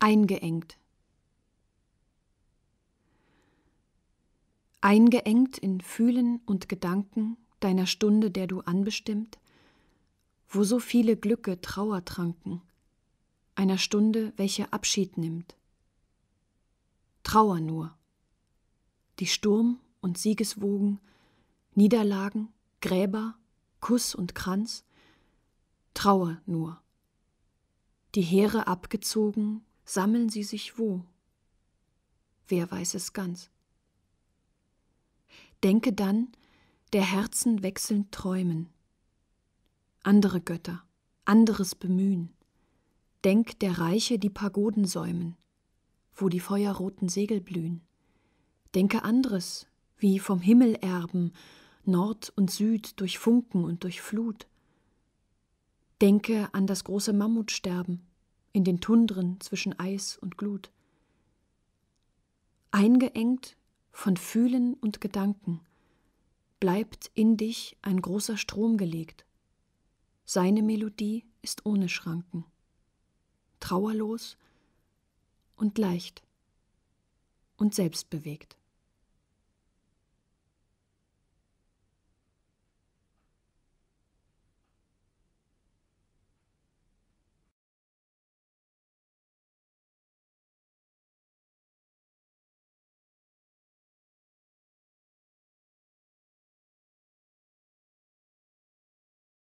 eingeengt. Eingeengt in Fühlen und Gedanken deiner Stunde, der du anbestimmt, wo so viele Glücke Trauer tranken, einer Stunde, welche Abschied nimmt. Trauer nur. Die Sturm- und Siegeswogen, Niederlagen, Gräber, Kuss und Kranz, Trauer nur. Die Heere abgezogen, sammeln sie sich wo? Wer weiß es ganz? Denke dann der Herzen wechselnd träumen. Andere Götter, anderes Bemühen. Denk der Reiche, die Pagoden säumen, wo die feuerroten Segel blühen. Denke anderes, wie vom Himmel erben, Nord und Süd durch Funken und durch Flut. Denke an das große Mammutsterben, in den Tundren zwischen Eis und Glut. Eingeengt von Fühlen und Gedanken bleibt in dich ein großer Strom gelegt. Seine Melodie ist ohne Schranken, trauerlos und leicht und selbstbewegt.